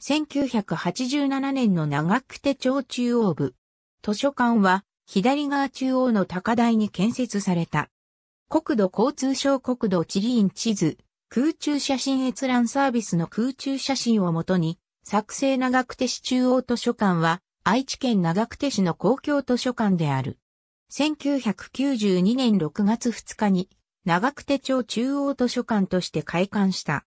1987年の長久手町中央部。図書館は左側中央の高台に建設された。国土交通省国土地理院地図、空中写真閲覧サービスの空中写真をもとに、作成長久手市中央図書館は愛知県長久手市の公共図書館である。1992年6月2日に長久手町中央図書館として開館した。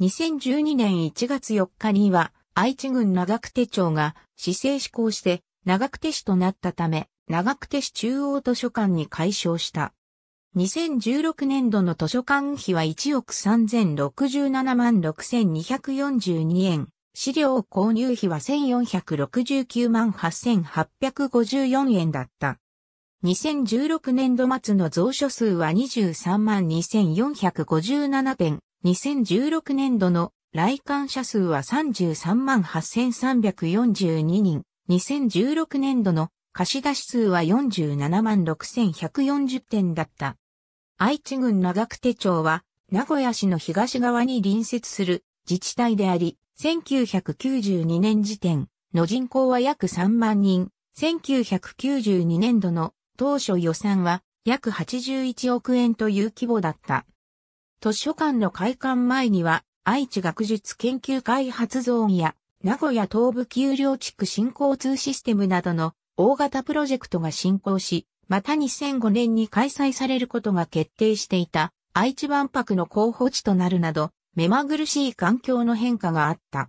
2012年1月4日には、愛知郡長久手町が市政施行して長久手市となったため、長久手市中央図書館に改称した。2016年度の図書館費は1億3067万6242円。資料購入費は1469万8854円だった。2016年度末の蔵書数は23万2457点。2016年度の来館者数は33万8342人、2016年度の貸出数は47万6140点だった。愛知郡長久手町は、名古屋市の東側に隣接する自治体であり、1992年時点の人口は約3万人、1992年度の当初予算は約81億円という規模だった。図書館の開館前には愛知学術研究開発ゾーンや、名古屋東部丘陵地区新交通システムなどの大型プロジェクトが進行し、また2005年に開催されることが決定していた愛知万博の候補地となるなど、目まぐるしい環境の変化があった。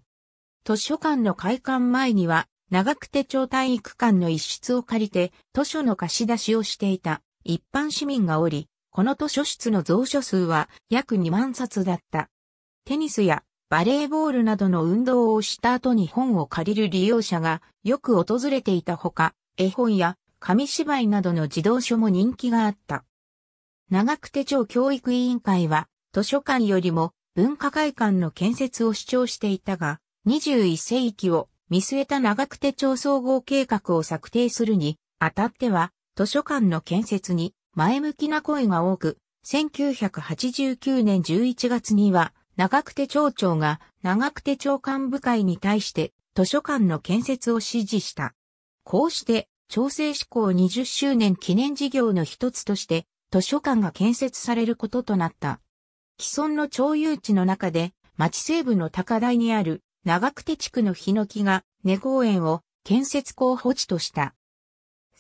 図書館の開館前には、長久手町体育館の一室を借りて図書の貸し出しをしていた一般市民がおり、この図書室の蔵書数は約2万冊だった。テニスやバレーボールなどの運動をした後に本を借りる利用者がよく訪れていたほか、絵本や紙芝居などの児童書も人気があった。長久手町教育委員会は図書館よりも文化会館の建設を主張していたが、21世紀を見据えた長久手町総合計画を策定するにあたっては図書館の建設に前向きな声が多く、1989年11月には長久手町長が長久手町幹部会に対して図書館の建設を指示した。こうして、調整志向20周年記念事業の一つとして、図書館が建設されることとなった。既存の町有地の中で、町西部の高台にある長久手地区のヒノキが根公園を建設候補地とした。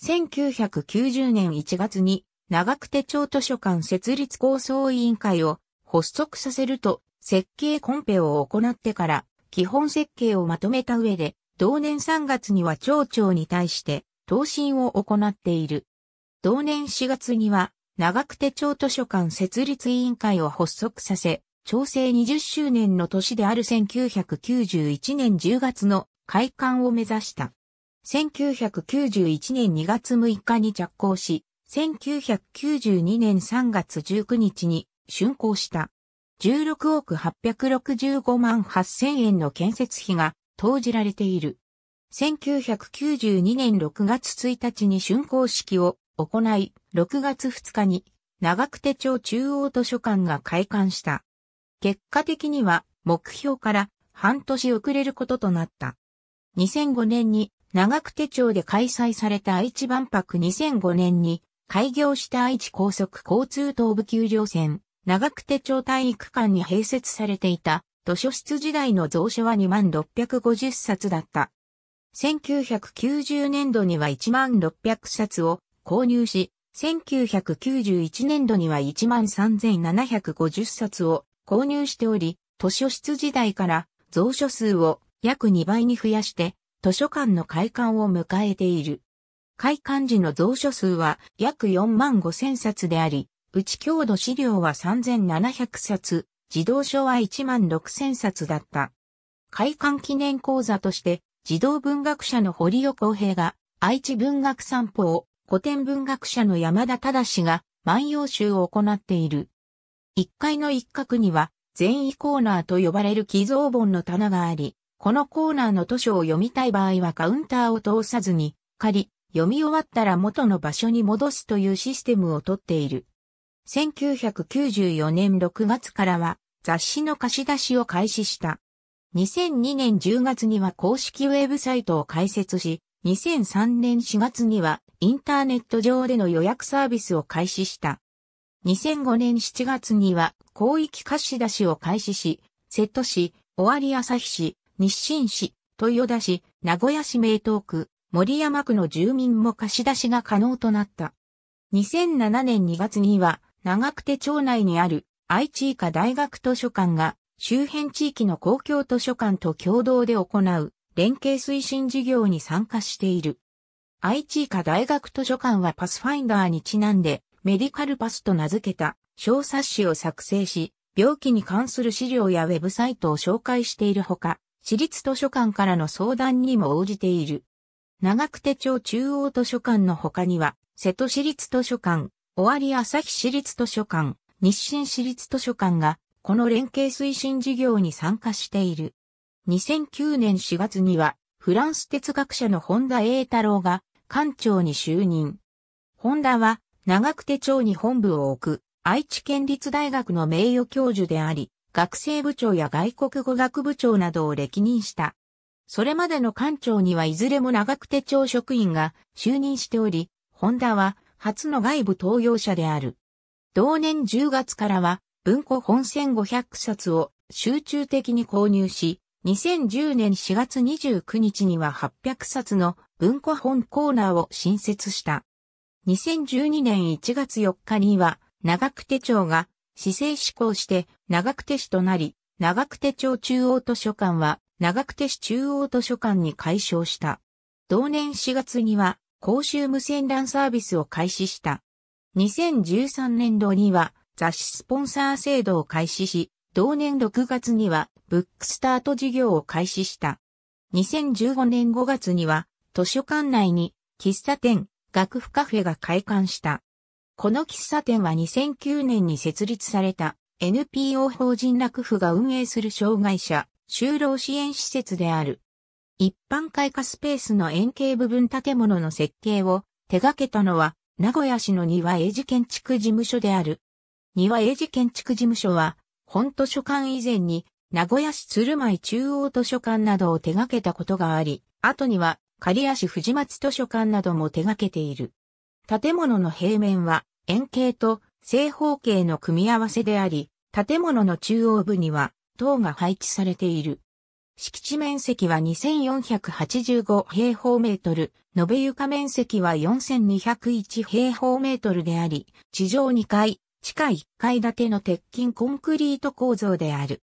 1990年1月に長久手町図書館設立構想委員会を発足させると設計コンペを行ってから、基本設計をまとめた上で、同年3月には町長に対して、答申を行っている。同年4月には、長久手町図書館設立委員会を発足させ、調整20周年の年である1991年10月の開館を目指した。1991年2月6日に着工し、1992年3月19日に竣工した。16億865万8000円の建設費が投じられている。1992年6月1日に竣工式を行い、6月2日に長久手町中央図書館が開館した。結果的には目標から半年遅れることとなった。2005年に長久手町で開催された愛知万博2005年に開業した愛知高速交通東部丘陵線長久手町体育館に併設されていた図書室時代の蔵書は2650冊だった。1990年度には1600冊を購入し、1991年度には13750冊を購入しており、図書室時代から蔵書数を約2倍に増やして、図書館の開館を迎えている。開館時の蔵書数は約4万5 0 0 0冊であり、うち郷土資料は3700冊、児童書は16000冊だった。開館記念講座として、児童文学者の堀尾公平が、愛知文学散歩を、古典文学者の山田忠が、万葉集を行っている。1階の一角には、善意コーナーと呼ばれる寄贈本の棚があり、このコーナーの図書を読みたい場合はカウンターを通さずに、借り、読み終わったら元の場所に戻すというシステムをとっている。1994年6月からは雑誌の貸し出しを開始した。2002年10月には公式ウェブサイトを開設し、2003年4月にはインターネット上での予約サービスを開始した。2005年7月には広域貸し出しを開始し、瀬戸市、尾張日市、日清市、豊田市、名古屋市名東区、森山区の住民も貸し出しが可能となった。2007年2月には長久手町内にある愛知医科大学図書館が周辺地域の公共図書館と共同で行う連携推進事業に参加している。愛知医科大学図書館はパスファインダーにちなんでメディカルパスと名付けた小冊子を作成し、病気に関する資料やウェブサイトを紹介しているほか、私立図書館からの相談にも応じている。長久手町中央図書館の他には、瀬戸市立図書館、尾張朝日市立図書館、日清市立図書館が、この連携推進事業に参加している。2009年4月には、フランス哲学者の本田英太郎が、館長に就任。本田は、長久手町に本部を置く、愛知県立大学の名誉教授であり、学生部長や外国語学部長などを歴任した。それまでの館長にはいずれも長久手町職員が就任しており、ホンダは初の外部登用者である。同年10月からは、文庫本1500冊を集中的に購入し、2010年4月29日には800冊の文庫本コーナーを新設した。2012年1月4日には、長久手町が市政施行して長久手市となり、長久手町中央図書館は長久手市中央図書館に改称した。同年4月には公衆無線 LAN サービスを開始した。2013年度には雑誌スポンサー制度を開始し、同年6月にはブックスタート事業を開始した。2015年5月には図書館内に喫茶店、楽譜カフェが開館した。この喫茶店は2009年に設立された NPO 法人楽譜が運営する障害者、就労支援施設である。一般開花スペースの円形部分建物の設計を手掛けたのは、名古屋市の庭英治建築事務所である。庭英治建築事務所は、本図書館以前に、名古屋市鶴舞中央図書館などを手掛けたことがあり、後には、刈谷市藤松図書館なども手掛けている。建物の平面は、円形と正方形の組み合わせであり、建物の中央部には、塔が配置されている。敷地面積は2485平方メートル、延べ床面積は4201平方メートルであり、地上2階、地下1階建ての鉄筋コンクリート構造である。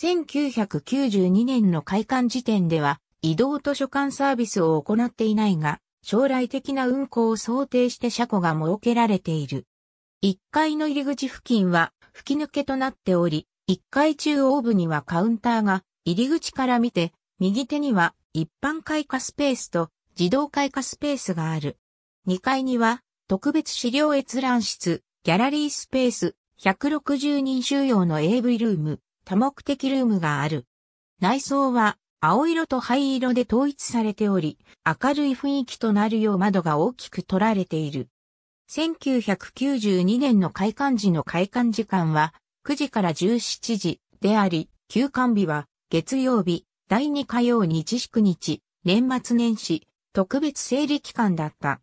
1992年の開館時点では、移動図書館サービスを行っていないが、将来的な運行を想定して車庫が設けられている。1階の入り口付近は吹き抜けとなっており、1階中央部にはカウンターが入り口から見て、右手には一般開花スペースと自動開花スペースがある。2階には特別資料閲覧室、ギャラリースペース、160人収容の AV ルーム、多目的ルームがある。内装は青色と灰色で統一されており、明るい雰囲気となるよう窓が大きく取られている。1992年の開館時の開館時間は9時から17時であり、休館日は月曜日、第2火曜日祝日、年末年始、特別整理期間だった。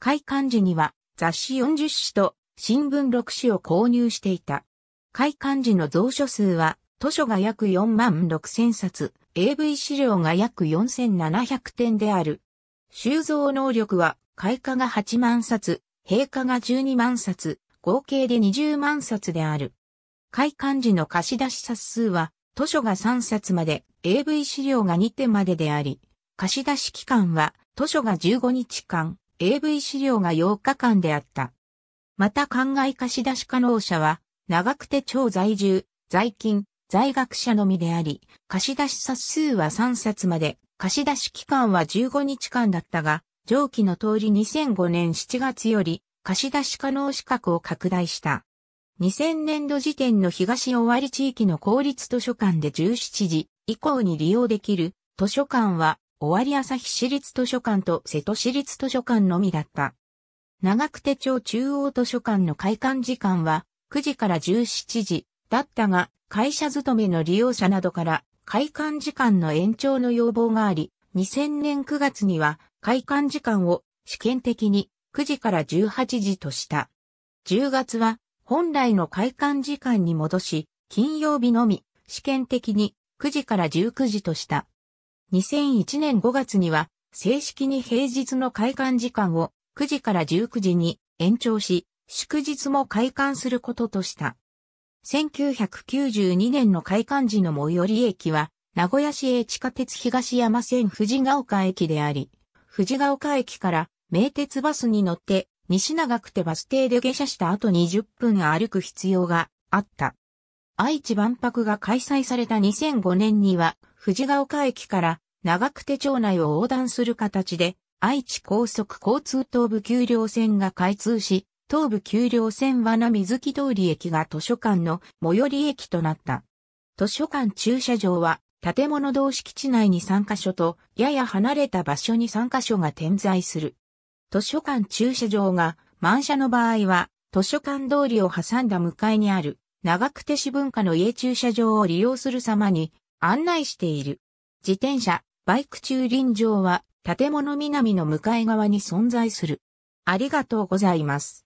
開館時には雑誌40誌と新聞6紙を購入していた。開館時の蔵書数は図書が約4万6千冊、AV 資料が約4700点である。収蔵能力は開花が8万冊、閉花が12万冊、合計で20万冊である。開館時の貸し出し冊数は図書が3冊まで、AV 資料が2点までであり、貸し出し期間は、図書が15日間、AV 資料が8日間であった。また、灌漑貸し出し可能者は、長くて超在住、在勤、在学者のみであり、貸し出し冊数は3冊まで、貸し出し期間は15日間だったが、上記の通り2005年7月より、貸し出し可能資格を拡大した。2000年度時点の東終わり地域の公立図書館で17時以降に利用できる図書館は終わり朝日市立図書館と瀬戸市立図書館のみだった。長久手町中央図書館の開館時間は9時から17時だったが会社勤めの利用者などから開館時間の延長の要望があり、2000年9月には開館時間を試験的に9時から18時とした。10月は本来の開館時間に戻し、金曜日のみ、試験的に9時から19時とした。2001年5月には、正式に平日の開館時間を9時から19時に延長し、祝日も開館することとした。1992年の開館時の最寄り駅は、名古屋市営地下鉄東山線藤ヶ丘駅であり、藤ヶ丘駅から名鉄バスに乗って西長久手バス停で下車した後20分歩く必要があった。愛知万博が開催された2005年には、藤ヶ丘駅から長久手町内を横断する形で、愛知高速交通東部丘陵線が開通し、東部丘陵線はな水木通り駅が図書館の最寄り駅となった。図書館駐車場は建物同敷地内に3カ所と、やや離れた場所に3カ所が点在する。図書館駐車場が満車の場合は、図書館通りを挟んだ向かいにある、長久手市文化の家駐車場を利用する様に案内している。自転車、バイク駐輪場は建物南の向かい側に存在する。ありがとうございます。